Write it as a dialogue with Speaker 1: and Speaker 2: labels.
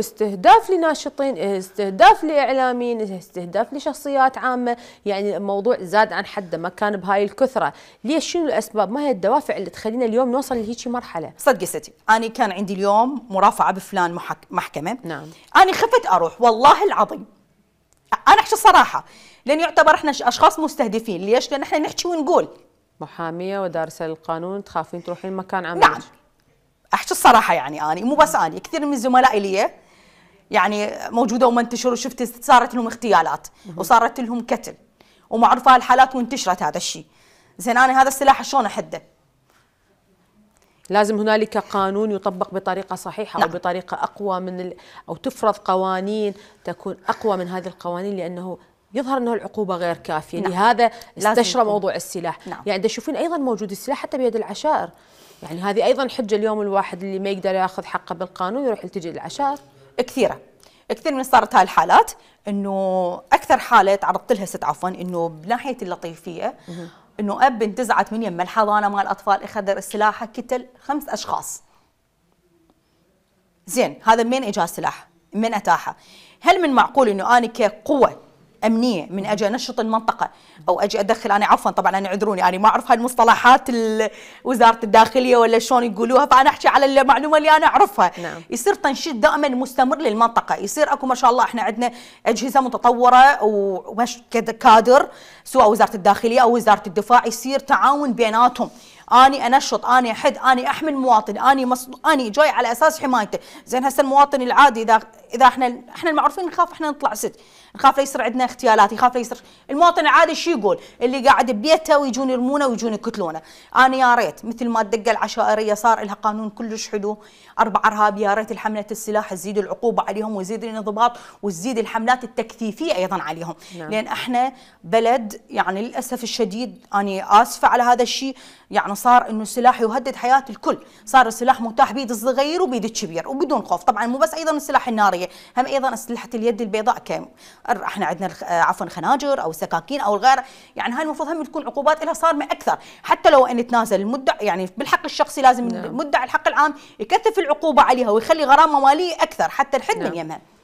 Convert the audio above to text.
Speaker 1: استهداف لناشطين استهداف لاعلاميين استهداف لشخصيات عامه يعني الموضوع زاد عن حده ما كان بهاي الكثره ليش شنو الاسباب ما هي الدوافع اللي
Speaker 2: تخلينا اليوم نوصل لهيك مرحله صدق ستي انا كان عندي اليوم مرافعه بفلان محك... محكمه نعم انا خفت اروح والله العظيم انا احكي الصراحه لان يعتبر احنا اشخاص مستهدفين ليش لان احنا نحكي ونقول
Speaker 1: محاميه ودارسه للقانون
Speaker 2: تخافين تروحين مكان عمل نعم احكي الصراحه يعني اني مو بس اني كثير من زملائي لي يعني موجوده ومنتشره شفت صارت لهم اغتيالات وصارت لهم كتل ومعروفه الحالات وانتشرت هذا الشيء زين انا هذا السلاح شلون احده
Speaker 1: لازم هنالك قانون يطبق بطريقه صحيحه نعم. او بطريقه اقوى من ال... او تفرض قوانين تكون اقوى من هذه القوانين لانه يظهر انه العقوبه غير كافيه نعم. لهذا استشرى موضوع السلاح نعم. يعني تشوفين ايضا موجود السلاح حتى بيد العشائر يعني هذه ايضا حجه اليوم الواحد اللي ما يقدر ياخذ حقه بالقانون يروح يلتجئ للعشائر
Speaker 2: كثيره كثير من صارت هاي الحالات انه اكثر حاله تعرضت لها ست عفوا انه بناحيه اللطيفيه انه اب انتزعت من يم الحضانه مال الاطفال اخذ سلاحه كتل خمس اشخاص زين هذا من اجى السلاح من اتاحه هل من معقول انه انا كقوه امنيه من اجي انشط المنطقه او اجي ادخل انا عفوا طبعا انا عذروني انا ما اعرف هاي المصطلحات وزاره الداخليه ولا شلون يقولوها فانا احكي على المعلومه اللي انا اعرفها نعم. يصير تنشيط دائما مستمر للمنطقه يصير اكو ما شاء الله احنا عندنا اجهزه متطوره وكادر سواء وزاره الداخليه او وزاره الدفاع يصير تعاون بيناتهم اني انشط اني احد اني احمي المواطن اني مص... اني جاي على اساس حمايته زين هسه المواطن العادي اذا اذا احنا احنا المعروفين نخاف احنا نطلع ست نخاف لا يصير عندنا اغتيالات يخاف لا يصير المواطن العادي شو يقول اللي قاعد ببيته ويجون يرمونه ويجون يقتلونه انا يا ريت مثل ما الدقه العشائريه صار لها قانون كلش حلو اربع ارهاب يا ريت الحمله السلاح تزيد العقوبه عليهم ويزيد الانضباط وتزيد الحملات التكثيفيه ايضا عليهم نعم. لان احنا بلد يعني للاسف الشديد اني اسفه على هذا الشيء يعني صار انه السلاح يهدد حياه الكل صار السلاح متاح بيد الصغير وبيد الكبير وبدون خوف طبعا مو بس ايضا السلاح الناريه هم ايضا اسلحه اليد البيضاء كم احنا عندنا آه، عفوا خناجر او سكاكين او الغير يعني هاي المفروض هم تكون عقوبات لها صارمه اكثر حتى لو ان تنازل المدعي يعني بالحق الشخصي لازم نعم. المدعي الحق العام يكثف العقوبه عليها ويخلي غرامه ماليه اكثر حتى الحد نعم. من يمها